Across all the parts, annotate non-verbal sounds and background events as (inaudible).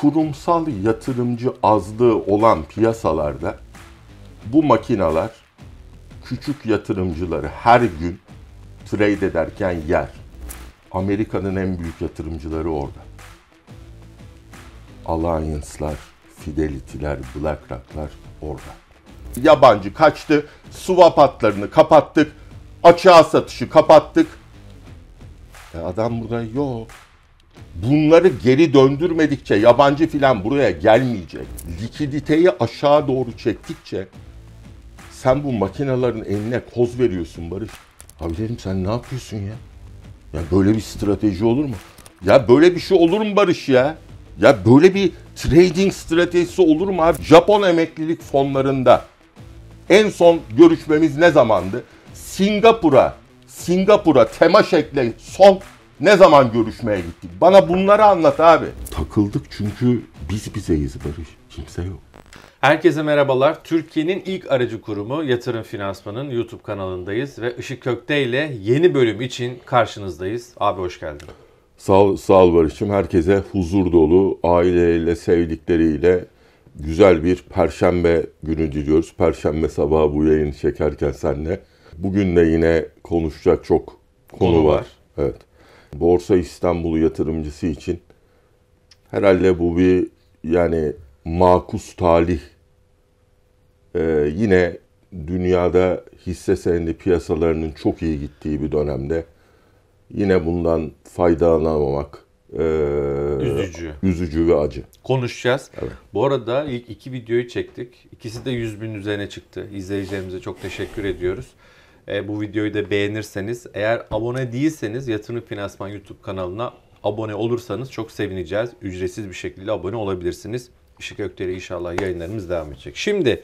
kurumsal yatırımcı azlığı olan piyasalarda bu makinalar küçük yatırımcıları her gün trade ederken yer. Amerika'nın en büyük yatırımcıları orada. Alliance'lar, Fidelity'ler, BlackRock'lar orada. Yabancı kaçtı, swap hatlarını kapattık, açığa satışı kapattık. E adam burada yok. Bunları geri döndürmedikçe yabancı filan buraya gelmeyecek. Likiditeyi aşağı doğru çektikçe sen bu makinelerin eline koz veriyorsun Barış. Abilerim sen ne yapıyorsun ya? Ya böyle bir strateji olur mu? Ya böyle bir şey olur mu Barış ya? Ya böyle bir trading stratejisi olur mu abi? Japon emeklilik fonlarında en son görüşmemiz ne zamandı? Singapur'a, Singapur'a tema şekli son ne zaman görüşmeye gittik? Bana bunları anlat abi. Takıldık çünkü biz bizeyiz Barış. Kimse yok. Herkese merhabalar. Türkiye'nin ilk aracı kurumu Yatırım Finansman'ın YouTube kanalındayız ve Işık Kökte ile yeni bölüm için karşınızdayız. Abi hoş geldin. Sağ sağ ol Barış'ım. Herkese huzur dolu, aileyle, sevdikleriyle güzel bir perşembe günü diliyoruz. Perşembe sabahı bu yayını çekerken senle. Bugün de yine konuşacak çok konu, konu var. var. Evet. Borsa İstanbul yatırımcısı için herhalde bu bir yani makus talih. Ee, yine dünyada hisse senedi piyasalarının çok iyi gittiği bir dönemde yine bundan faydalanamamak e, üzücü. üzücü ve acı. Konuşacağız. Evet. Bu arada ilk iki videoyu çektik. İkisi de 100 bin üzerine çıktı. İzleyicilerimize çok teşekkür ediyoruz. E, bu videoyu da beğenirseniz eğer abone değilseniz Yatırım Finansman YouTube kanalına abone olursanız çok sevineceğiz. Ücretsiz bir şekilde abone olabilirsiniz. Işık Ökter'e inşallah yayınlarımız devam edecek. Şimdi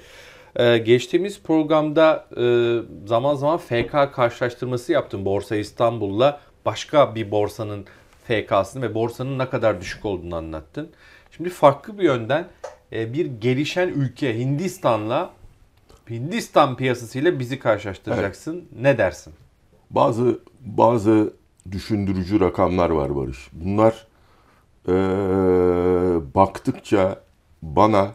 ee, geçtiğimiz programda e, zaman zaman FK karşılaştırması yaptım. Borsa İstanbul'la başka bir borsanın FK'sını ve borsanın ne kadar düşük olduğunu anlattın. Şimdi farklı bir yönden e, bir gelişen ülke Hindistan'la Hindistan piyasasıyla bizi karşılaştıracaksın. Evet. Ne dersin? Bazı bazı düşündürücü rakamlar var Barış. Bunlar ee, baktıkça bana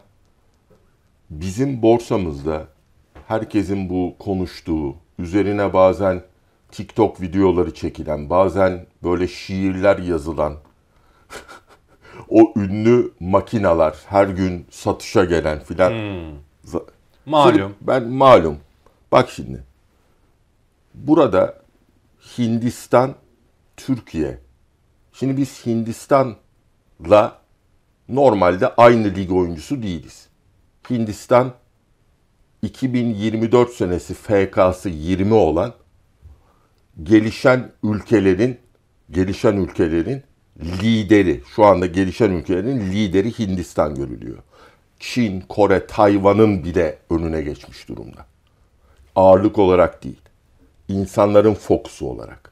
bizim borsamızda herkesin bu konuştuğu, üzerine bazen TikTok videoları çekilen, bazen böyle şiirler yazılan, (laughs) o ünlü makinalar her gün satışa gelen filan hmm. Malum. Ben malum. Bak şimdi. Burada Hindistan, Türkiye. Şimdi biz Hindistan'la normalde aynı lig oyuncusu değiliz. Hindistan 2024 senesi FK'sı 20 olan gelişen ülkelerin gelişen ülkelerin lideri şu anda gelişen ülkelerin lideri Hindistan görülüyor. Çin, Kore, Tayvan'ın bile önüne geçmiş durumda. Ağırlık olarak değil. İnsanların fokusu olarak.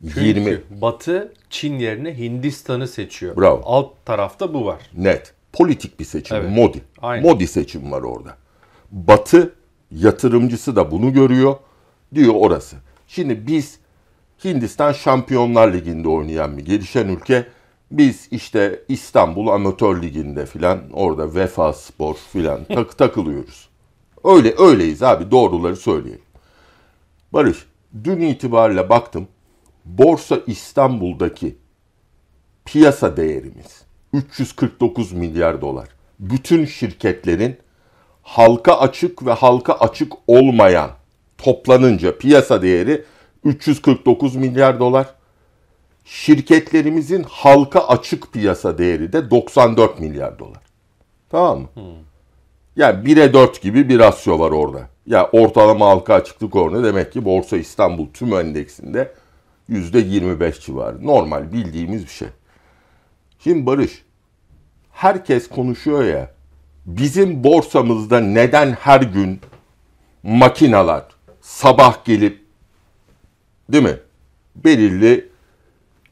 Çünkü 20 Batı Çin yerine Hindistan'ı seçiyor. Bravo. Alt tarafta bu var. Net. Politik bir seçim. Evet. Modi. Aynen. Modi seçim var orada. Batı yatırımcısı da bunu görüyor. Diyor orası. Şimdi biz Hindistan Şampiyonlar Ligi'nde oynayan bir gelişen ülke biz işte İstanbul Amatör Ligi'nde filan orada Vefa Spor filan (laughs) tak takılıyoruz. Öyle öyleyiz abi doğruları söyleyelim. Barış dün itibariyle baktım. Borsa İstanbul'daki piyasa değerimiz 349 milyar dolar. Bütün şirketlerin halka açık ve halka açık olmayan toplanınca piyasa değeri 349 milyar dolar şirketlerimizin halka açık piyasa değeri de 94 milyar dolar. Tamam mı? Hmm. Yani 1'e 4 gibi bir rasyo var orada. Ya yani ortalama halka açıklık oranı demek ki Borsa İstanbul tüm endeksinde %25 civarı. Normal bildiğimiz bir şey. Şimdi Barış, herkes konuşuyor ya. Bizim borsamızda neden her gün makinalar sabah gelip değil mi? Belirli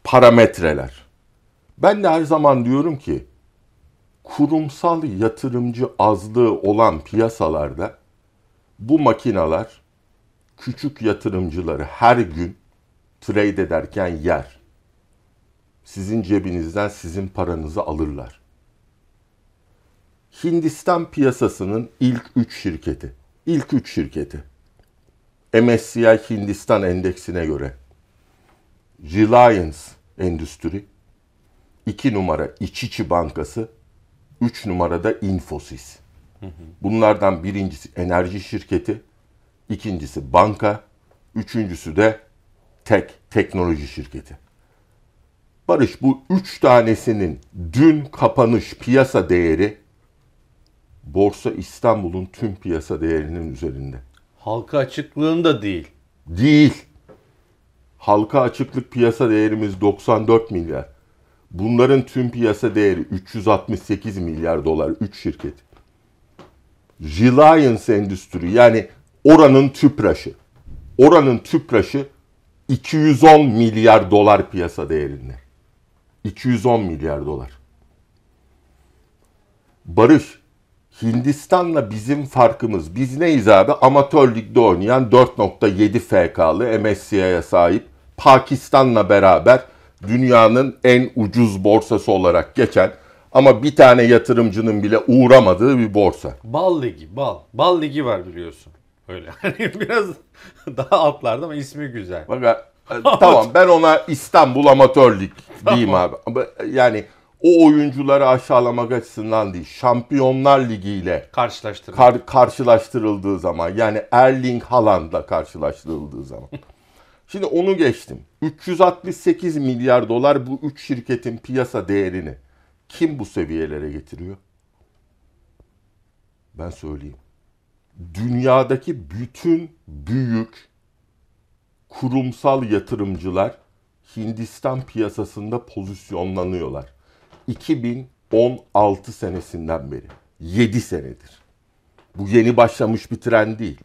parametreler. Ben de her zaman diyorum ki kurumsal yatırımcı azlığı olan piyasalarda bu makinalar küçük yatırımcıları her gün trade ederken yer. Sizin cebinizden sizin paranızı alırlar. Hindistan piyasasının ilk 3 şirketi. İlk 3 şirketi. MSCI Hindistan endeksine göre Reliance Endüstri, 2 numara İçiçi Bankası, 3 numarada Infosys. Bunlardan birincisi enerji şirketi, ikincisi banka, üçüncüsü de tek teknoloji şirketi. Barış bu üç tanesinin dün kapanış piyasa değeri Borsa İstanbul'un tüm piyasa değerinin üzerinde. Halka açıklığında değil. Değil. Halka açıklık piyasa değerimiz 94 milyar. Bunların tüm piyasa değeri 368 milyar dolar 3 şirket. Reliance Endüstri yani oranın tüpraşı. Oranın tüpraşı 210 milyar dolar piyasa değerinde. 210 milyar dolar. Barış, Hindistan'la bizim farkımız. Biz neyiz abi? Amatör ligde oynayan 4.7 FK'lı MSC'ye sahip Pakistan'la beraber dünyanın en ucuz borsası olarak geçen ama bir tane yatırımcının bile uğramadığı bir borsa. Bal ligi, bal. Bal ligi var biliyorsun. Öyle (laughs) hani biraz daha altlarda ama ismi güzel. Bak, (laughs) e, tamam ben ona İstanbul Amatör Lig (laughs) diyeyim tamam. abi. E, yani o oyuncuları aşağılamak açısından değil. Şampiyonlar Ligi ile kar, karşılaştırıldığı zaman yani Erling Haaland'la karşılaştırıldığı zaman. Şimdi onu geçtim. 368 milyar dolar bu 3 şirketin piyasa değerini kim bu seviyelere getiriyor? Ben söyleyeyim. Dünyadaki bütün büyük kurumsal yatırımcılar Hindistan piyasasında pozisyonlanıyorlar. 2016 senesinden beri. 7 senedir. Bu yeni başlamış bir trend değil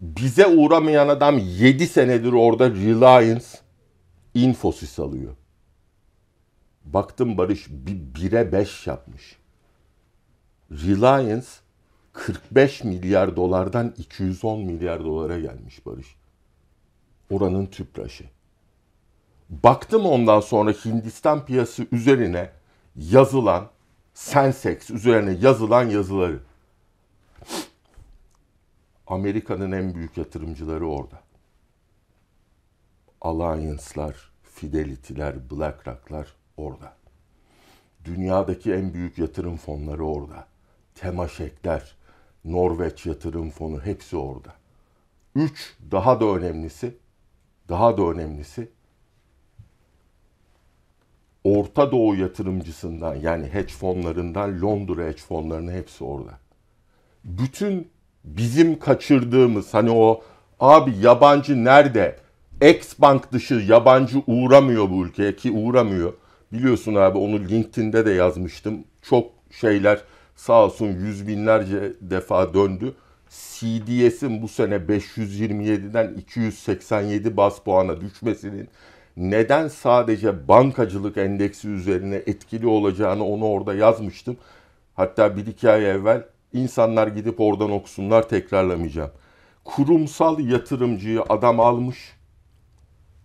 bize uğramayan adam 7 senedir orada Reliance Infosys alıyor. Baktım Barış bir 1'e 5 yapmış. Reliance 45 milyar dolardan 210 milyar dolara gelmiş Barış. Oranın tüpraşı. Baktım ondan sonra Hindistan piyası üzerine yazılan Sensex üzerine yazılan yazıları. Amerika'nın en büyük yatırımcıları orada. Alliance'lar, Fidelity'ler, BlackRock'lar orada. Dünyadaki en büyük yatırım fonları orada. Temaşekler, Norveç yatırım fonu hepsi orada. Üç, daha da önemlisi, daha da önemlisi Orta Doğu yatırımcısından yani hedge fonlarından Londra hedge fonlarının hepsi orada. Bütün bizim kaçırdığımız hani o abi yabancı nerede? Ex bank dışı yabancı uğramıyor bu ülkeye ki uğramıyor. Biliyorsun abi onu LinkedIn'de de yazmıştım. Çok şeyler sağ olsun yüz binlerce defa döndü. CDS'in bu sene 527'den 287 bas puana düşmesinin neden sadece bankacılık endeksi üzerine etkili olacağını onu orada yazmıştım. Hatta bir iki ay evvel İnsanlar gidip oradan okusunlar tekrarlamayacağım. Kurumsal yatırımcıyı adam almış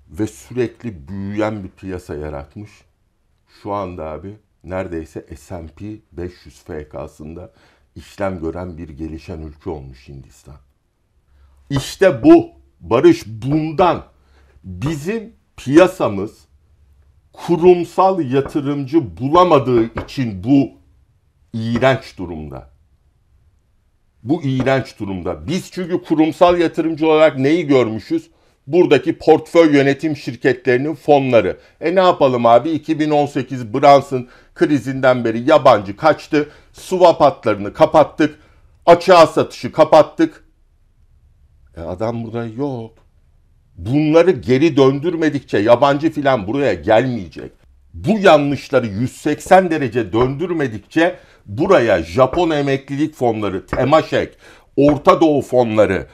ve sürekli büyüyen bir piyasa yaratmış. Şu anda abi neredeyse S&P 500 FK'sında işlem gören bir gelişen ülke olmuş Hindistan. İşte bu Barış bundan bizim piyasamız kurumsal yatırımcı bulamadığı için bu iğrenç durumda bu iğrenç durumda. Biz çünkü kurumsal yatırımcı olarak neyi görmüşüz? Buradaki portföy yönetim şirketlerinin fonları. E ne yapalım abi 2018 Brunson krizinden beri yabancı kaçtı. Swap hatlarını kapattık. Açığa satışı kapattık. E adam burada yok. Bunları geri döndürmedikçe yabancı filan buraya gelmeyecek. Bu yanlışları 180 derece döndürmedikçe buraya Japon emeklilik fonları, Temaşek, Orta Doğu fonları,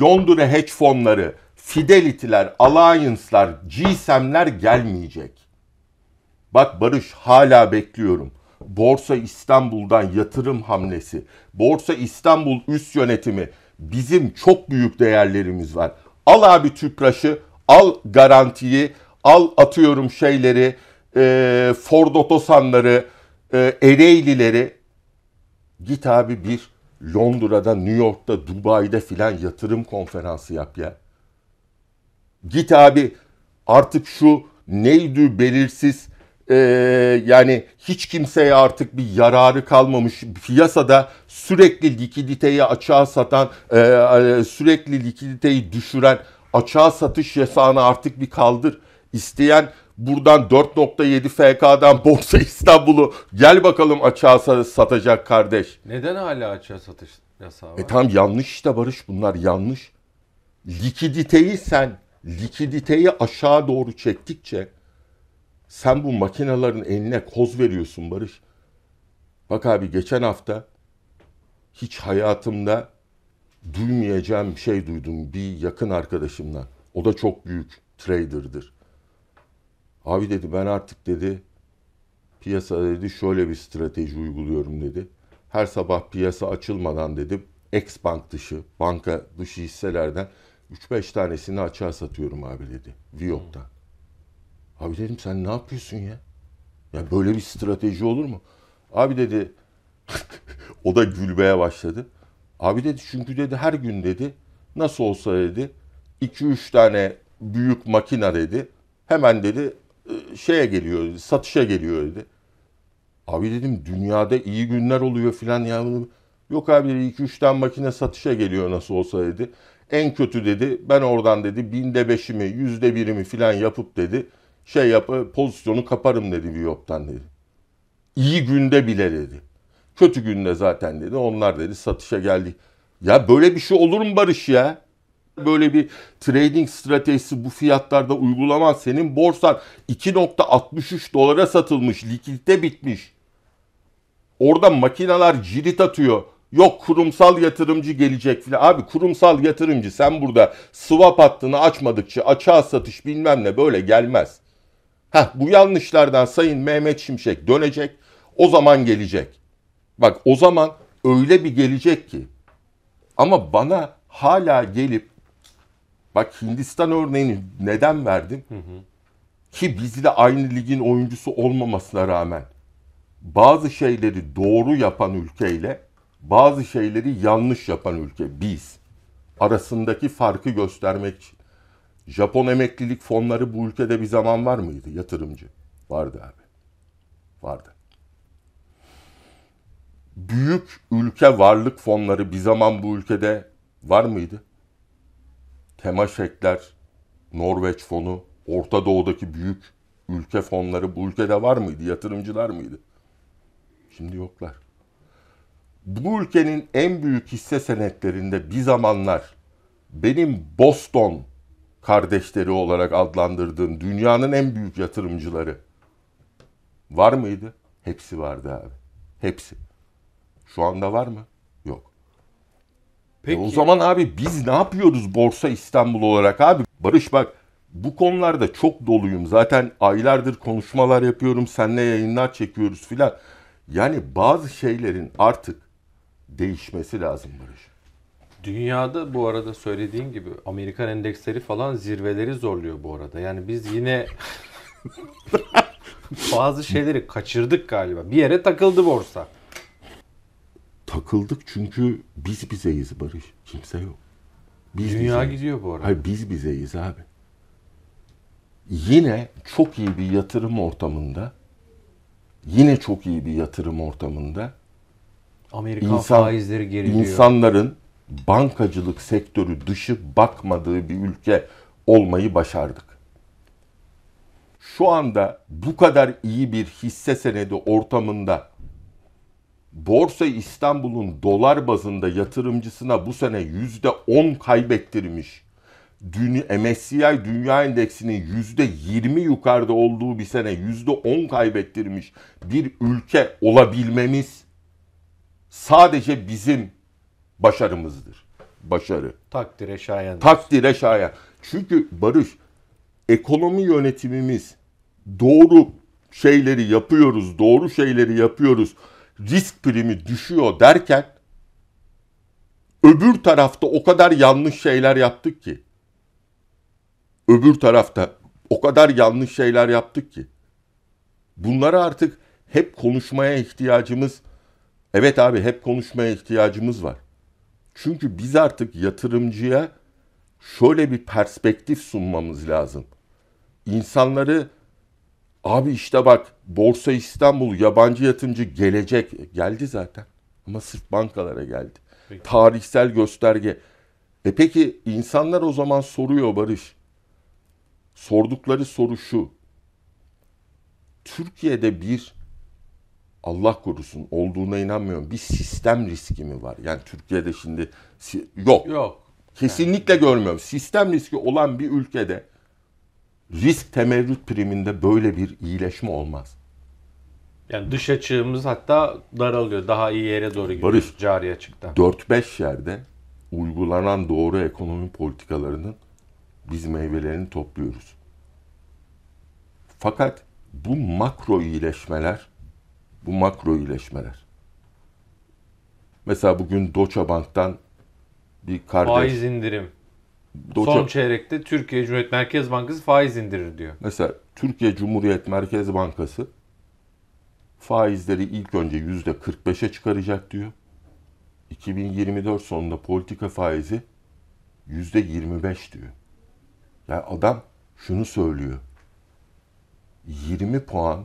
Londra hedge fonları, Fidelity'ler, Alliance'lar, GSAM'ler gelmeyecek. Bak Barış hala bekliyorum. Borsa İstanbul'dan yatırım hamlesi. Borsa İstanbul üst yönetimi. Bizim çok büyük değerlerimiz var. Al abi tüpraşı, al garantiyi, al atıyorum şeyleri, e, Ford Otosanları, e, Ereğlileri. Git abi bir Londra'da, New York'ta, Dubai'de filan yatırım konferansı yap ya. Git abi artık şu neydi belirsiz e, yani hiç kimseye artık bir yararı kalmamış piyasada sürekli likiditeyi açığa satan e, e, sürekli likiditeyi düşüren açığa satış yasağını artık bir kaldır. İsteyen Buradan 4.7 FK'dan Borsa İstanbul'u gel bakalım açığa satacak kardeş. Neden hala açığa satış yasağı var? E tam yanlış işte Barış bunlar yanlış. Likiditeyi sen likiditeyi aşağı doğru çektikçe sen bu makinelerin eline koz veriyorsun Barış. Bak abi geçen hafta hiç hayatımda duymayacağım bir şey duydum bir yakın arkadaşımdan. O da çok büyük trader'dır. Abi dedi ben artık dedi piyasa dedi şöyle bir strateji uyguluyorum dedi. Her sabah piyasa açılmadan dedi ex bank dışı, banka dışı hisselerden 3-5 tanesini açığa satıyorum abi dedi. Viyop'tan. Abi dedim sen ne yapıyorsun ya? Ya böyle bir strateji olur mu? Abi dedi (laughs) o da gülmeye başladı. Abi dedi çünkü dedi her gün dedi nasıl olsa dedi 2-3 tane büyük makina dedi hemen dedi şeye geliyor, satışa geliyor dedi. Abi dedim dünyada iyi günler oluyor filan ya. Yok abi dedi 2-3 tane makine satışa geliyor nasıl olsa dedi. En kötü dedi ben oradan dedi binde beşimi, yüzde birimi filan yapıp dedi şey yap pozisyonu kaparım dedi Viyop'tan dedi. İyi günde bile dedi. Kötü günde zaten dedi onlar dedi satışa geldi. Ya böyle bir şey olur mu Barış ya? böyle bir trading stratejisi bu fiyatlarda uygulaman senin borsan 2.63 dolara satılmış, likidite bitmiş. Orada makineler cirit atıyor. Yok kurumsal yatırımcı gelecek filan. Abi kurumsal yatırımcı sen burada swap hattını açmadıkça açığa satış bilmem ne böyle gelmez. Heh, bu yanlışlardan Sayın Mehmet Şimşek dönecek. O zaman gelecek. Bak o zaman öyle bir gelecek ki. Ama bana hala gelip Bak Hindistan örneğini neden verdim? Hı hı. Ki bizle aynı ligin oyuncusu olmamasına rağmen bazı şeyleri doğru yapan ülkeyle bazı şeyleri yanlış yapan ülke biz arasındaki farkı göstermek için. Japon emeklilik fonları bu ülkede bir zaman var mıydı yatırımcı? Vardı abi. Vardı. Büyük ülke varlık fonları bir zaman bu ülkede var mıydı? Hemaşekler, Norveç fonu, Orta Doğu'daki büyük ülke fonları bu ülkede var mıydı? Yatırımcılar mıydı? Şimdi yoklar. Bu ülkenin en büyük hisse senetlerinde bir zamanlar benim Boston kardeşleri olarak adlandırdığım dünyanın en büyük yatırımcıları var mıydı? Hepsi vardı abi. Hepsi. Şu anda var mı? Peki. E o zaman abi biz ne yapıyoruz Borsa İstanbul olarak abi? Barış bak bu konularda çok doluyum. Zaten aylardır konuşmalar yapıyorum. Seninle yayınlar çekiyoruz filan. Yani bazı şeylerin artık değişmesi lazım Barış. Dünyada bu arada söylediğin gibi Amerikan endeksleri falan zirveleri zorluyor bu arada. Yani biz yine (laughs) bazı şeyleri kaçırdık galiba. Bir yere takıldı borsa takıldık çünkü biz bizeyiz Barış. Kimse yok. Biz Dünya bizeyiz. gidiyor bu arada. Hayır biz bizeyiz abi. Yine çok iyi bir yatırım ortamında yine çok iyi bir yatırım ortamında Amerikan insan, faizleri geriliyor. İnsanların bankacılık sektörü dışı bakmadığı bir ülke olmayı başardık. Şu anda bu kadar iyi bir hisse senedi ortamında Borsa İstanbul'un dolar bazında yatırımcısına bu sene yüzde %10 kaybettirmiş. Dün MSCI Dünya Endeksinin yüzde %20 yukarıda olduğu bir sene yüzde %10 kaybettirmiş bir ülke olabilmemiz sadece bizim başarımızdır. Başarı. Takdire şayan. Takdire şayan. Çünkü Barış ekonomi yönetimimiz doğru şeyleri yapıyoruz, doğru şeyleri yapıyoruz risk primi düşüyor derken öbür tarafta o kadar yanlış şeyler yaptık ki. Öbür tarafta o kadar yanlış şeyler yaptık ki. Bunları artık hep konuşmaya ihtiyacımız Evet abi hep konuşmaya ihtiyacımız var. Çünkü biz artık yatırımcıya şöyle bir perspektif sunmamız lazım. İnsanları Abi işte bak Borsa İstanbul yabancı yatırımcı gelecek. E, geldi zaten ama sırf bankalara geldi. Peki. Tarihsel gösterge. E peki insanlar o zaman soruyor Barış. Sordukları soru şu. Türkiye'de bir Allah korusun olduğuna inanmıyorum. Bir sistem riski mi var? Yani Türkiye'de şimdi yok. Yok. Kesinlikle yani. görmüyorum. Sistem riski olan bir ülkede risk temerrüt priminde böyle bir iyileşme olmaz. Yani dış açığımız hatta daralıyor. Daha iyi yere doğru gidiyor Barış, cari açıkta. 4-5 yerde uygulanan doğru ekonomi politikalarının biz meyvelerini topluyoruz. Fakat bu makro iyileşmeler, bu makro iyileşmeler. Mesela bugün Deutsche Bank'tan bir kardeş... Faiz indirim. Doğu Son çeyrekte Türkiye Cumhuriyet Merkez Bankası faiz indirir diyor. Mesela Türkiye Cumhuriyet Merkez Bankası faizleri ilk önce yüzde %45'e çıkaracak diyor. 2024 sonunda politika faizi yüzde %25 diyor. Yani adam şunu söylüyor. 20 puan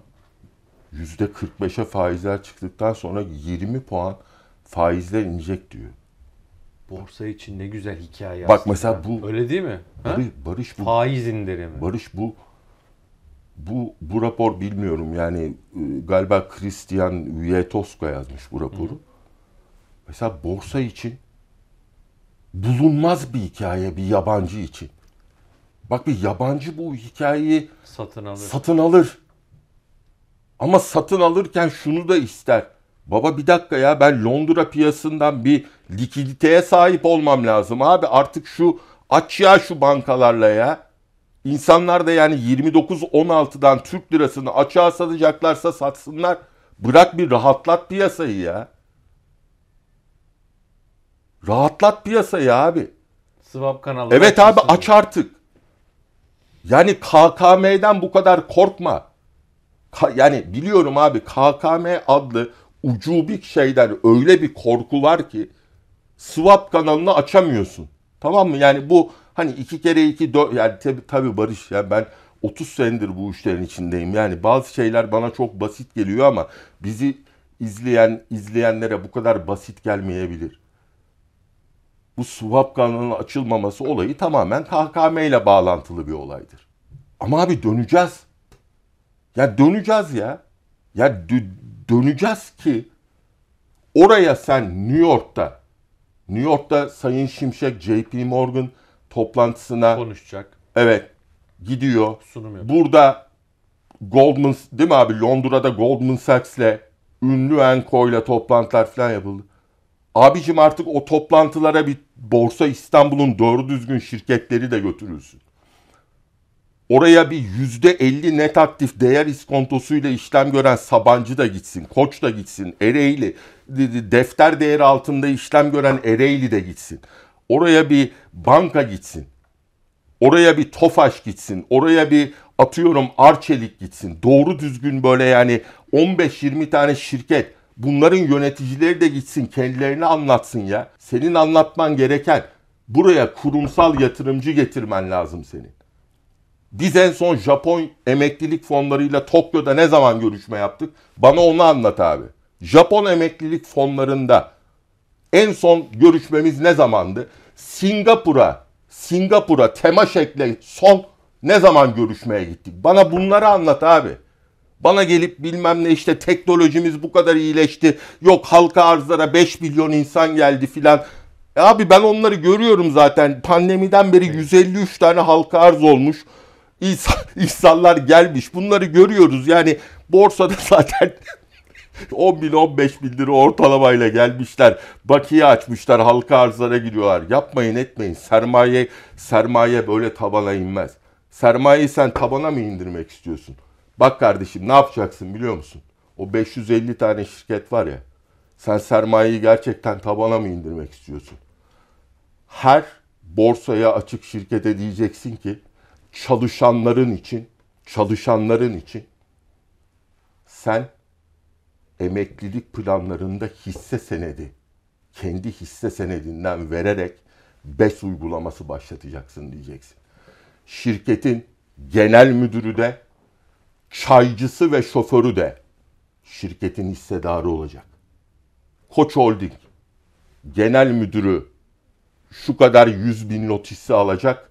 yüzde %45'e faizler çıktıktan sonra 20 puan faizler inecek diyor. Borsa için ne güzel hikaye Bak aslında. mesela bu öyle değil mi? Barış, barış bu. Faiz indirimi. Barış bu. Bu bu rapor bilmiyorum yani e, galiba Christian Vietosko yazmış bu raporu. Hı. Mesela borsa için bulunmaz bir hikaye bir yabancı için. Bak bir yabancı bu hikayeyi satın alır. Satın alır. Ama satın alırken şunu da ister Baba bir dakika ya ben Londra piyasından bir likiditeye sahip olmam lazım abi. Artık şu aç ya şu bankalarla ya. İnsanlar da yani 29-16'dan Türk lirasını açığa satacaklarsa satsınlar. Bırak bir rahatlat piyasayı ya. Rahatlat piyasayı abi. Swap kanalı. Evet abi aç artık. Yani KKM'den bu kadar korkma. Ka- yani biliyorum abi KKM adlı ucubik şeyler öyle bir korku var ki swap kanalını açamıyorsun. Tamam mı? Yani bu hani iki kere iki dört yani tabii tabi Barış ya yani ben 30 senedir bu işlerin içindeyim. Yani bazı şeyler bana çok basit geliyor ama bizi izleyen izleyenlere bu kadar basit gelmeyebilir. Bu swap kanalının açılmaması olayı tamamen KKM ile bağlantılı bir olaydır. Ama abi döneceğiz. Ya döneceğiz ya. Ya döneceğiz ki oraya sen New York'ta New York'ta Sayın Şimşek JP Morgan toplantısına konuşacak. Evet. Gidiyor. Sunum yapıyor. Burada Goldman değil mi abi Londra'da Goldman Sachs'le ünlü Enko'yla toplantılar falan yapıldı. Abicim artık o toplantılara bir borsa İstanbul'un doğru düzgün şirketleri de götürülsün. Oraya bir %50 net aktif değer iskontosuyla işlem gören Sabancı da gitsin, Koç da gitsin, Ereğli, defter değeri altında işlem gören Ereğli de gitsin. Oraya bir banka gitsin. Oraya bir Tofaş gitsin. Oraya bir atıyorum Arçelik gitsin. Doğru düzgün böyle yani 15-20 tane şirket. Bunların yöneticileri de gitsin kendilerini anlatsın ya. Senin anlatman gereken buraya kurumsal yatırımcı getirmen lazım senin. Biz en son Japon emeklilik fonlarıyla Tokyo'da ne zaman görüşme yaptık? Bana onu anlat abi. Japon emeklilik fonlarında en son görüşmemiz ne zamandı? Singapur'a, Singapur'a tema şekli son ne zaman görüşmeye gittik? Bana bunları anlat abi. Bana gelip bilmem ne işte teknolojimiz bu kadar iyileşti. Yok halka arzlara 5 milyon insan geldi filan. E abi ben onları görüyorum zaten. Pandemiden beri 153 tane halka arz olmuş. (laughs) insanlar gelmiş. Bunları görüyoruz. Yani borsada (laughs) zaten 10 bin 15 bin lira ortalamayla gelmişler. Bakiye açmışlar halka arzlara giriyorlar. Yapmayın etmeyin. Sermaye sermaye böyle tabana inmez. Sermayeyi sen tabana mı indirmek istiyorsun? Bak kardeşim ne yapacaksın biliyor musun? O 550 tane şirket var ya. Sen sermayeyi gerçekten tabana mı indirmek istiyorsun? Her borsaya açık şirkete diyeceksin ki çalışanların için, çalışanların için sen emeklilik planlarında hisse senedi, kendi hisse senedinden vererek BES uygulaması başlatacaksın diyeceksin. Şirketin genel müdürü de, çaycısı ve şoförü de şirketin hissedarı olacak. Koç Holding genel müdürü şu kadar 100 bin lot hisse alacak,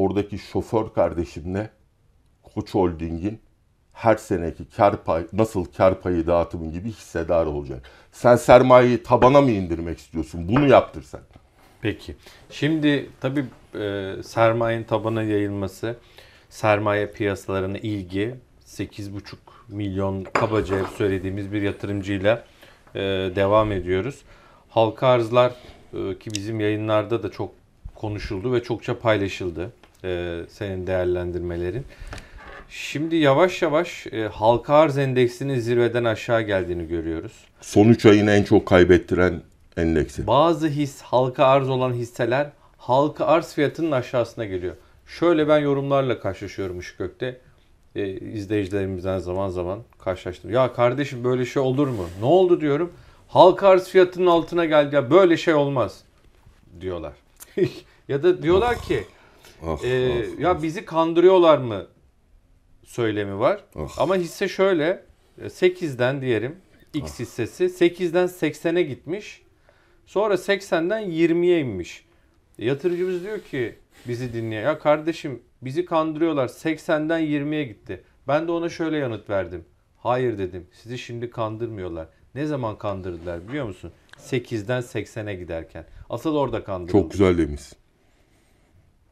oradaki şoför kardeşimle Koç Holding'in her seneki kar pay, nasıl kar payı dağıtımı gibi hissedar olacak. Sen sermayeyi tabana mı indirmek istiyorsun? Bunu yaptır sen. Peki. Şimdi tabii e, sermayenin tabana yayılması, sermaye piyasalarına ilgi 8,5 milyon kabaca hep söylediğimiz bir yatırımcıyla e, devam ediyoruz. Halka arzlar e, ki bizim yayınlarda da çok konuşuldu ve çokça paylaşıldı e, senin değerlendirmelerin. Şimdi yavaş yavaş e, halka arz endeksinin zirveden aşağı geldiğini görüyoruz. Son 3 ayın en çok kaybettiren endeksi. Bazı his, halka arz olan hisseler halka arz fiyatının aşağısına geliyor. Şöyle ben yorumlarla karşılaşıyorum Işıkök'te. E, izleyicilerimizden zaman zaman karşılaştım. Ya kardeşim böyle şey olur mu? Ne oldu diyorum. Halka arz fiyatının altına geldi ya böyle şey olmaz diyorlar. (laughs) ya da diyorlar ki Ah, ee, ah, ya ah. bizi kandırıyorlar mı söylemi var. Ah. Ama hisse şöyle 8'den e, diyelim X ah. hissesi 8'den 80'e gitmiş. Sonra 80'den 20'ye inmiş. Yatırıcımız diyor ki bizi dinliyor. Ya kardeşim bizi kandırıyorlar 80'den 20'ye gitti. Ben de ona şöyle yanıt verdim. Hayır dedim sizi şimdi kandırmıyorlar. Ne zaman kandırdılar biliyor musun? 8'den 80'e giderken. Asıl orada kandırıldı. Çok güzel demiş.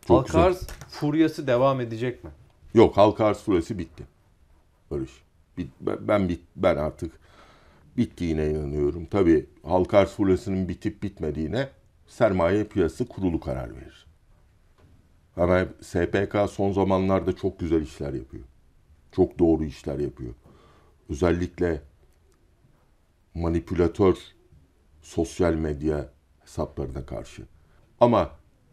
Çok Halk güzel. arz furyası devam edecek mi? Yok halk arz furyası bitti. Barış. Bit, ben bit, ben artık bittiğine inanıyorum. Tabii halk arz furyasının bitip bitmediğine sermaye piyasası kurulu karar verir. Ama SPK son zamanlarda çok güzel işler yapıyor. Çok doğru işler yapıyor. Özellikle manipülatör sosyal medya hesaplarına karşı. Ama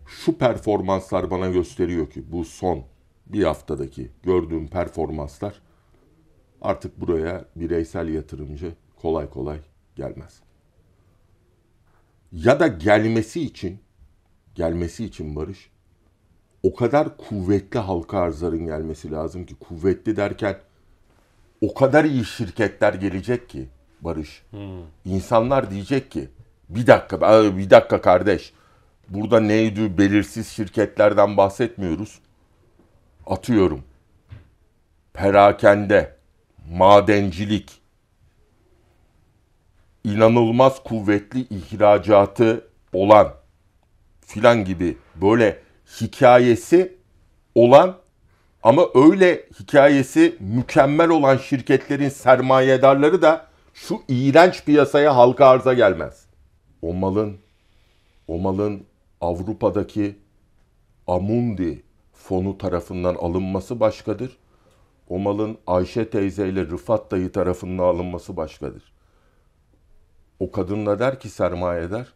şu performanslar bana gösteriyor ki bu son bir haftadaki gördüğüm performanslar artık buraya bireysel yatırımcı kolay kolay gelmez. Ya da gelmesi için gelmesi için barış o kadar kuvvetli halka arzların gelmesi lazım ki kuvvetli derken o kadar iyi şirketler gelecek ki Barış. Hmm. İnsanlar diyecek ki bir dakika bir dakika kardeş Burada neydi belirsiz şirketlerden bahsetmiyoruz. Atıyorum. Perakende, madencilik, inanılmaz kuvvetli ihracatı olan filan gibi böyle hikayesi olan ama öyle hikayesi mükemmel olan şirketlerin sermayedarları da şu iğrenç piyasaya halka arza gelmez. O malın, o malın Avrupa'daki Amundi fonu tarafından alınması başkadır. O malın Ayşe teyze ile Rıfat dayı tarafından alınması başkadır. O kadınla der ki sermayeder,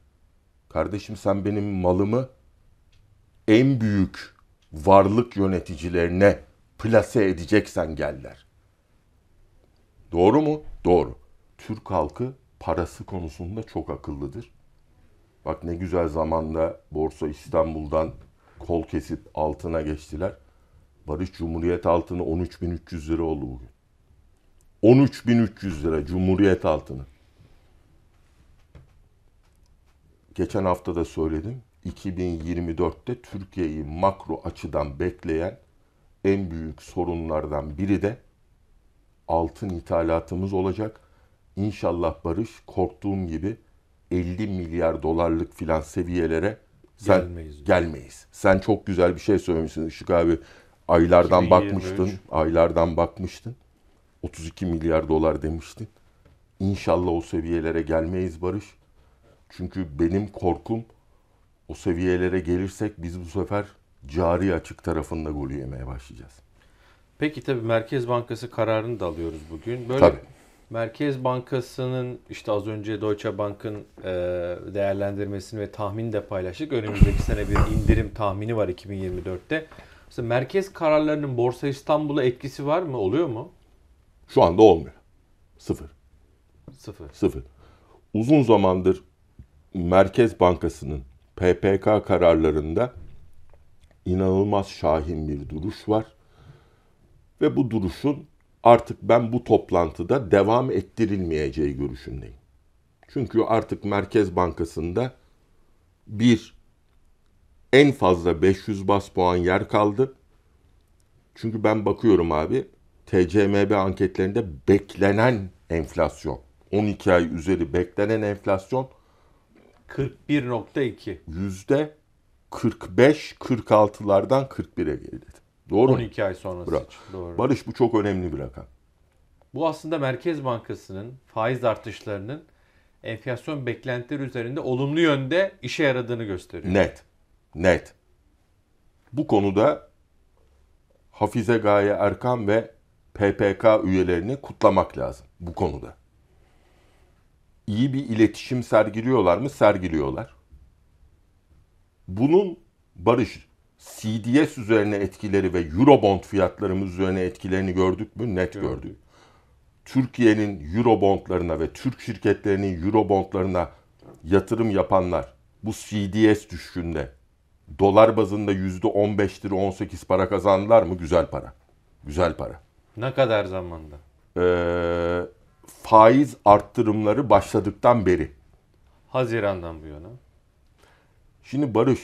kardeşim sen benim malımı en büyük varlık yöneticilerine plase edeceksen geller. Doğru mu? Doğru. Türk halkı parası konusunda çok akıllıdır. Bak ne güzel zamanda Borsa İstanbul'dan kol kesip altına geçtiler. Barış Cumhuriyet altını 13.300 lira oldu bugün. 13.300 lira Cumhuriyet altını. Geçen hafta da söyledim. 2024'te Türkiye'yi makro açıdan bekleyen en büyük sorunlardan biri de altın ithalatımız olacak. İnşallah Barış korktuğum gibi 50 milyar dolarlık filan seviyelere sen gelmeyiz. gelmeyiz. Sen çok güzel bir şey söylemişsin Işık abi. Aylardan bakmıştın, aylardan bakmıştın. 32 milyar dolar demiştin. İnşallah o seviyelere gelmeyiz Barış. Çünkü benim korkum o seviyelere gelirsek biz bu sefer cari açık tarafında golü yemeye başlayacağız. Peki tabii Merkez Bankası kararını da alıyoruz bugün. Böyle tabii. Merkez Bankası'nın işte az önce Deutsche Bank'ın e, değerlendirmesini ve tahmini de paylaştık. Önümüzdeki sene bir indirim tahmini var 2024'te. Mesela merkez kararlarının Borsa İstanbul'a etkisi var mı? Oluyor mu? Şu anda olmuyor. Sıfır. Sıfır. Sıfır. Uzun zamandır Merkez Bankası'nın PPK kararlarında inanılmaz şahin bir duruş var. Ve bu duruşun artık ben bu toplantıda devam ettirilmeyeceği görüşündeyim. Çünkü artık Merkez Bankası'nda bir en fazla 500 bas puan yer kaldı. Çünkü ben bakıyorum abi TCMB anketlerinde beklenen enflasyon 12 ay üzeri beklenen enflasyon 41.2 yüzde 45-46'lardan 41'e geriledi. Doğru 12 mu? ay sonrası Bırak. için. Doğru. Barış bu çok önemli bir rakam. Bu aslında Merkez Bankası'nın faiz artışlarının enflasyon beklentileri üzerinde olumlu yönde işe yaradığını gösteriyor. Net. Net. Bu konuda Hafize Gaye Erkan ve PPK üyelerini kutlamak lazım bu konuda. İyi bir iletişim sergiliyorlar mı? Sergiliyorlar. Bunun barış CDS üzerine etkileri ve Eurobond fiyatlarımız üzerine etkilerini gördük mü? Net gördük. Türkiye'nin Eurobondlarına ve Türk şirketlerinin Eurobondlarına yatırım yapanlar bu CDS düşüşünde dolar bazında %15 lira 18 para kazandılar mı? Güzel para. Güzel para. Ne kadar zamanda? Ee, faiz arttırımları başladıktan beri. Haziran'dan bu yana. Şimdi Barış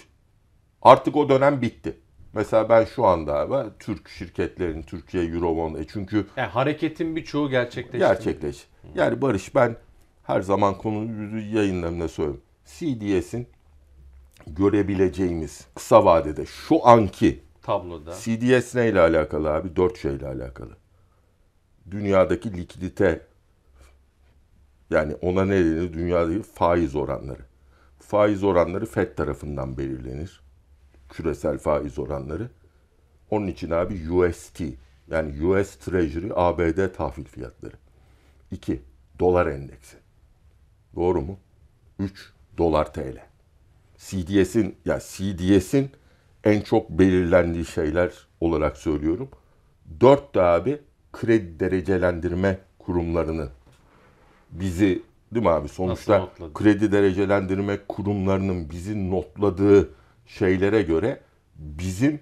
Artık o dönem bitti. Mesela ben şu anda abi Türk şirketlerin Türkiye Eurobond e çünkü yani e, hareketin birçoğu gerçekleşti. Gerçekleş. Yani Barış ben her zaman konu yayınlarında söylüyorum. CDS'in görebileceğimiz kısa vadede şu anki tabloda CDS neyle alakalı abi? Dört şeyle alakalı. Dünyadaki likidite yani ona ne denir? Dünyadaki faiz oranları. Faiz oranları FED tarafından belirlenir küresel faiz oranları. Onun için abi UST yani US Treasury ABD tahvil fiyatları. 2. Dolar endeksi. Doğru mu? 3. Dolar TL. CDS'in ya CDS'in en çok belirlendiği şeyler olarak söylüyorum. 4 de abi kredi derecelendirme kurumlarının bizi değil mi abi sonuçta kredi derecelendirme kurumlarının bizi notladığı şeylere göre bizim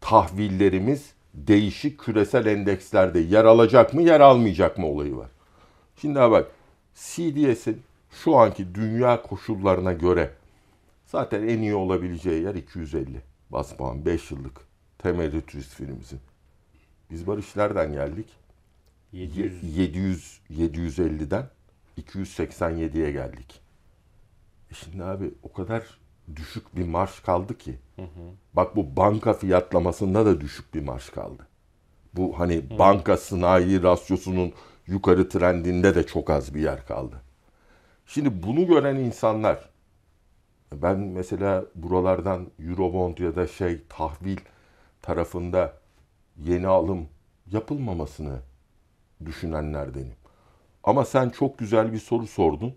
tahvillerimiz değişik küresel endekslerde yer alacak mı yer almayacak mı olayı var. Şimdi bak CDS'in şu anki dünya koşullarına göre zaten en iyi olabileceği yer 250 bas puan 5 yıllık temel turist filmimizin. Biz Barış nereden geldik? 700. 700 750'den 287'ye geldik. E şimdi abi o kadar düşük bir marş kaldı ki. Hı hı. Bak bu banka fiyatlamasında da düşük bir marş kaldı. Bu hani hı. banka sınai rasyosunun yukarı trendinde de çok az bir yer kaldı. Şimdi bunu gören insanlar ben mesela buralardan Eurobond ya da şey tahvil tarafında yeni alım yapılmamasını düşünenlerdenim. Ama sen çok güzel bir soru sordun.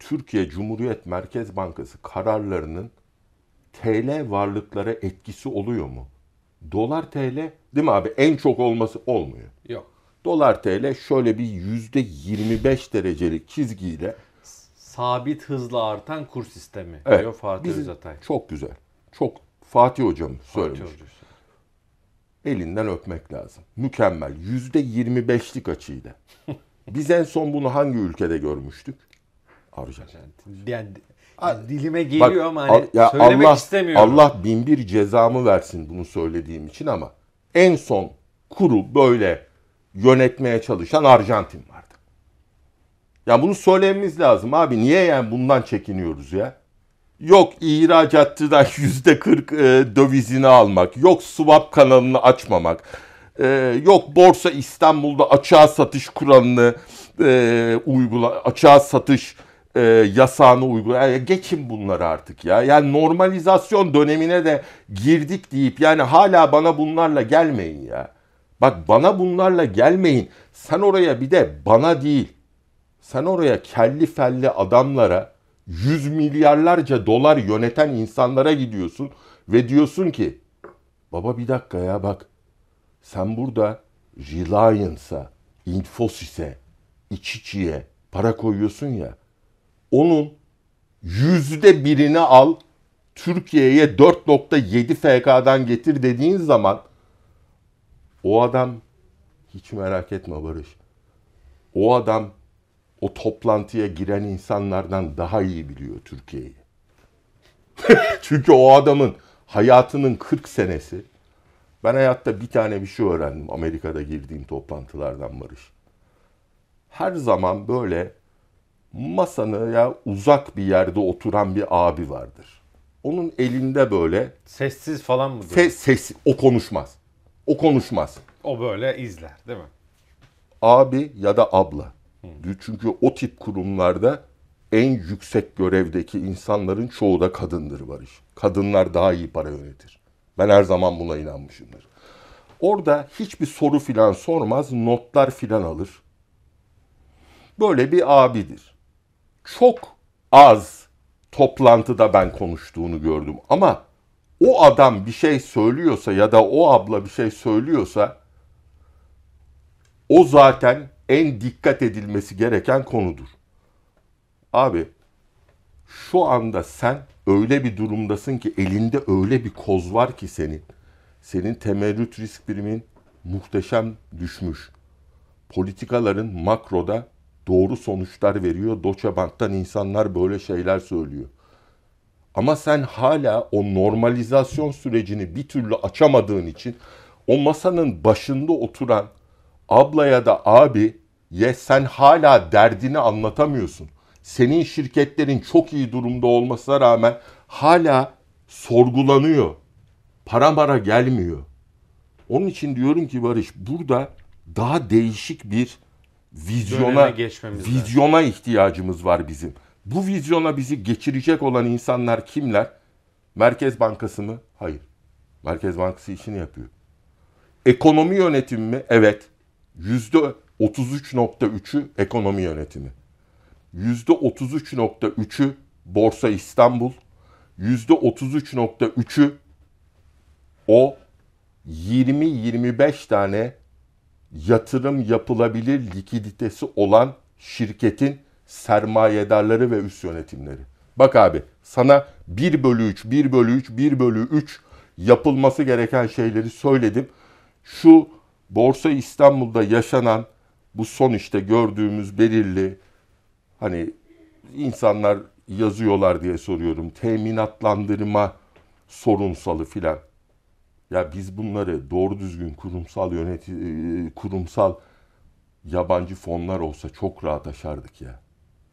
Türkiye Cumhuriyet Merkez Bankası kararlarının TL varlıklara etkisi oluyor mu? Dolar TL değil mi abi en çok olması olmuyor. Yok. Dolar TL şöyle bir yüzde 25 derecelik çizgiyle sabit hızla artan kur sistemi evet, diyor Fatih Özatay. Çok güzel. Çok Fatih hocam söylemiş. Fatih Elinden öpmek lazım. Mükemmel. Yüzde 25'lik açıyla. (laughs) Biz en son bunu hangi ülkede görmüştük? Arjantin. Yani, dilime geliyor Bak, ama hani ya söylemek Allah, istemiyorum. Allah bin bir cezamı versin bunu söylediğim için ama en son kuru böyle yönetmeye çalışan Arjantin vardı. Ya bunu söylememiz lazım abi. Niye yani bundan çekiniyoruz ya? Yok ihracatçıdan (laughs) yüzde kırk e, dövizini almak, yok swap kanalını açmamak, e, yok borsa İstanbul'da açığa satış kuralını e, uygula, açığa satış e, yasağını uygulayan yani geçin bunları artık ya. Yani normalizasyon dönemine de girdik deyip yani hala bana bunlarla gelmeyin ya. Bak bana bunlarla gelmeyin. Sen oraya bir de bana değil. Sen oraya kelli felli adamlara yüz milyarlarca dolar yöneten insanlara gidiyorsun ve diyorsun ki baba bir dakika ya bak sen burada Reliance'a, Infosys'e, İçiçi'ye para koyuyorsun ya onun yüzde birini al Türkiye'ye 4.7 FK'dan getir dediğin zaman o adam hiç merak etme Barış. O adam o toplantıya giren insanlardan daha iyi biliyor Türkiye'yi. (laughs) Çünkü o adamın hayatının 40 senesi ben hayatta bir tane bir şey öğrendim Amerika'da girdiğim toplantılardan Barış. Her zaman böyle masanı ya uzak bir yerde oturan bir abi vardır. Onun elinde böyle sessiz falan mı? Se- ses o konuşmaz. O konuşmaz. O böyle izler değil mi? Abi ya da abla. Hı. Çünkü o tip kurumlarda en yüksek görevdeki insanların çoğu da kadındır Barış. Kadınlar daha iyi para yönetir. Ben her zaman buna inanmışımdır. Orada hiçbir soru filan sormaz, notlar filan alır. Böyle bir abidir çok az toplantıda ben konuştuğunu gördüm. Ama o adam bir şey söylüyorsa ya da o abla bir şey söylüyorsa o zaten en dikkat edilmesi gereken konudur. Abi şu anda sen öyle bir durumdasın ki elinde öyle bir koz var ki senin. Senin temerrüt risk birimin muhteşem düşmüş. Politikaların makroda doğru sonuçlar veriyor. Doçebank'tan insanlar böyle şeyler söylüyor. Ama sen hala o normalizasyon sürecini bir türlü açamadığın için o masanın başında oturan abla ya da abi ye sen hala derdini anlatamıyorsun. Senin şirketlerin çok iyi durumda olmasına rağmen hala sorgulanıyor. Para mara gelmiyor. Onun için diyorum ki Barış burada daha değişik bir vizyona vizyona ihtiyacımız var bizim. Bu vizyona bizi geçirecek olan insanlar kimler? Merkez Bankası mı? Hayır. Merkez Bankası işini yapıyor. Ekonomi yönetimi mi? Evet. Yüzde 33.3'ü ekonomi yönetimi. Yüzde 33.3'ü Borsa İstanbul. Yüzde 33.3'ü o 20-25 tane yatırım yapılabilir likiditesi olan şirketin sermayedarları ve üst yönetimleri. Bak abi sana 1 bölü 3, 1 bölü 3, 1 bölü 3 yapılması gereken şeyleri söyledim. Şu Borsa İstanbul'da yaşanan bu son işte gördüğümüz belirli hani insanlar yazıyorlar diye soruyorum. Teminatlandırma sorunsalı filan. Ya biz bunları doğru düzgün kurumsal yöneti e, kurumsal yabancı fonlar olsa çok rahat aşardık ya.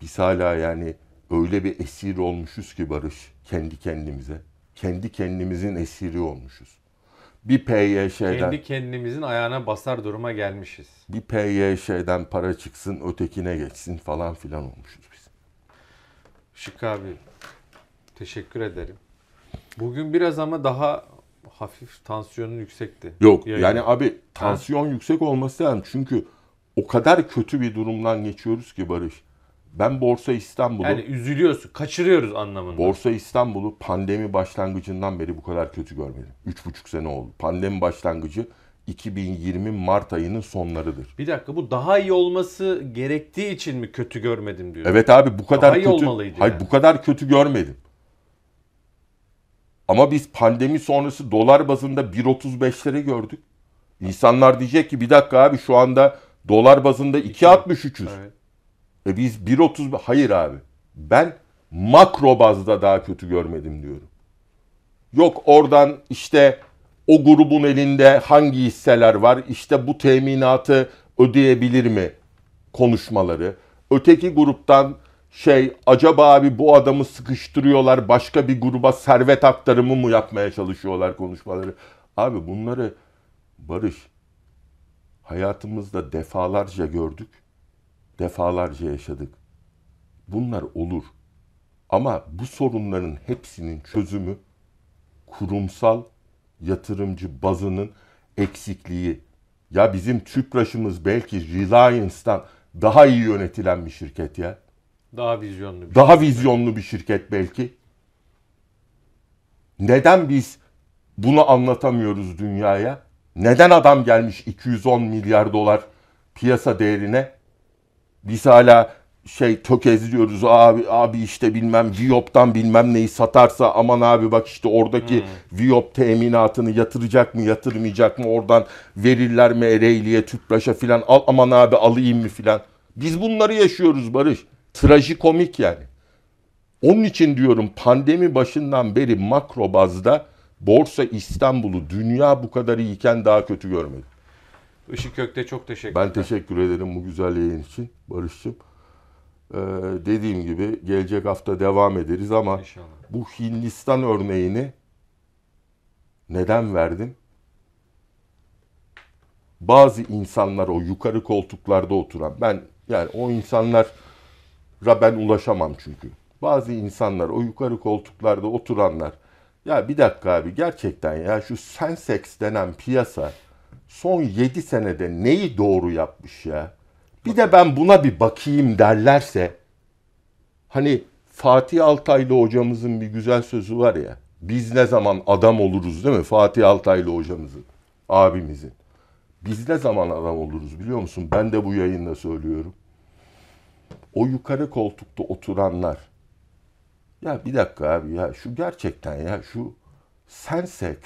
Biz hala yani öyle bir esir olmuşuz ki Barış kendi kendimize. Kendi kendimizin esiri olmuşuz. Bir PYŞ'den... Kendi kendimizin ayağına basar duruma gelmişiz. Bir PYŞ'den para çıksın ötekine geçsin falan filan olmuşuz biz. Şık abi teşekkür ederim. Bugün biraz ama daha hafif tansiyonun yüksekti. Yok yayın. yani abi tansiyon ha. yüksek olması lazım. Çünkü o kadar kötü bir durumdan geçiyoruz ki Barış. Ben Borsa İstanbul'u... Yani üzülüyorsun, kaçırıyoruz anlamında. Borsa İstanbul'u pandemi başlangıcından beri bu kadar kötü görmedim. 3,5 sene oldu. Pandemi başlangıcı 2020 Mart ayının sonlarıdır. Bir dakika bu daha iyi olması gerektiği için mi kötü görmedim diyor. Evet abi bu kadar daha iyi kötü. Olmalıydı Hayır yani. bu kadar kötü görmedim. Ama biz pandemi sonrası dolar bazında 1.35'lere gördük. İnsanlar diyecek ki bir dakika abi şu anda dolar bazında 2.63'üz. Evet. E biz 1.35 hayır abi. Ben makro bazda daha kötü görmedim diyorum. Yok oradan işte o grubun elinde hangi hisseler var? İşte bu teminatı ödeyebilir mi konuşmaları. Öteki gruptan şey acaba abi bu adamı sıkıştırıyorlar başka bir gruba servet aktarımı mı yapmaya çalışıyorlar konuşmaları. Abi bunları Barış hayatımızda defalarca gördük. Defalarca yaşadık. Bunlar olur. Ama bu sorunların hepsinin çözümü kurumsal yatırımcı bazının eksikliği. Ya bizim TÜPRAŞ'ımız belki Reliance'dan daha iyi yönetilen bir şirket ya. Daha vizyonlu bir Daha şirket. vizyonlu bir şirket belki. Neden biz bunu anlatamıyoruz dünyaya? Neden adam gelmiş 210 milyar dolar piyasa değerine? Biz hala şey tökezliyoruz abi abi işte bilmem Viyop'tan bilmem neyi satarsa aman abi bak işte oradaki hmm. Viyop teminatını yatıracak mı yatırmayacak mı oradan verirler mi Ereğli'ye Tüpraş'a filan al aman abi alayım mı filan. Biz bunları yaşıyoruz Barış. Trajikomik yani. Onun için diyorum pandemi başından beri makro bazda Borsa İstanbul'u dünya bu kadar iyiyken daha kötü görmedim. Işık Kök'te çok teşekkür ederim. Ben teşekkür ederim bu güzel yayın için Barış'cığım. Ee, dediğim gibi gelecek hafta devam ederiz ama İnşallah. bu Hindistan örneğini neden verdim? Bazı insanlar o yukarı koltuklarda oturan ben yani o insanlar ben ulaşamam çünkü. Bazı insanlar o yukarı koltuklarda oturanlar ya bir dakika abi gerçekten ya şu Sensex denen piyasa son 7 senede neyi doğru yapmış ya? Bir de ben buna bir bakayım derlerse hani Fatih Altaylı hocamızın bir güzel sözü var ya. Biz ne zaman adam oluruz değil mi? Fatih Altaylı hocamızın, abimizin. Biz ne zaman adam oluruz biliyor musun? Ben de bu yayında söylüyorum o yukarı koltukta oturanlar ya bir dakika abi ya şu gerçekten ya şu Sensex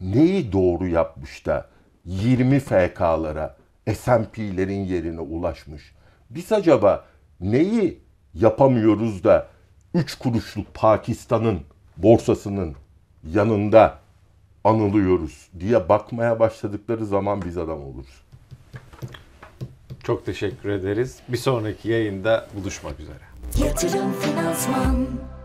neyi doğru yapmış da 20 FK'lara S&P'lerin yerine ulaşmış. Biz acaba neyi yapamıyoruz da 3 kuruşluk Pakistan'ın borsasının yanında anılıyoruz diye bakmaya başladıkları zaman biz adam oluruz. Çok teşekkür ederiz. Bir sonraki yayında buluşmak üzere. Yatırım Finansman